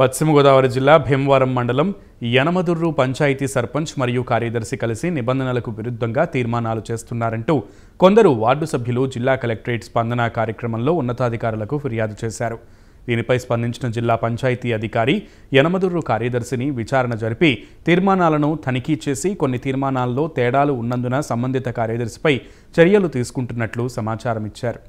పశ్చిమ గోదావరి జిల్లా భీమవరం మండలం యనమదుర్రు పంచాయతీ సర్పంచ్ మరియు కార్యదర్శి కలిసి నిబంధనలకు విరుద్ధంగా తీర్మానాలు చేస్తున్నారంటూ కొందరు వార్డు సభ్యులు జిల్లా కలెక్టరేట్ స్పందన కార్యక్రమంలో ఉన్నతాధికారులకు ఫిర్యాదు చేశారు దీనిపై స్పందించిన జిల్లా పంచాయతీ అధికారి యనమదుర్రు కార్యదర్శిని విచారణ జరిపి తీర్మానాలను తనిఖీ చేసి కొన్ని తీర్మానాల్లో తేడాలు ఉన్నందున సంబంధిత కార్యదర్శిపై చర్యలు తీసుకుంటున్నట్లు సమాచారం ఇచ్చారు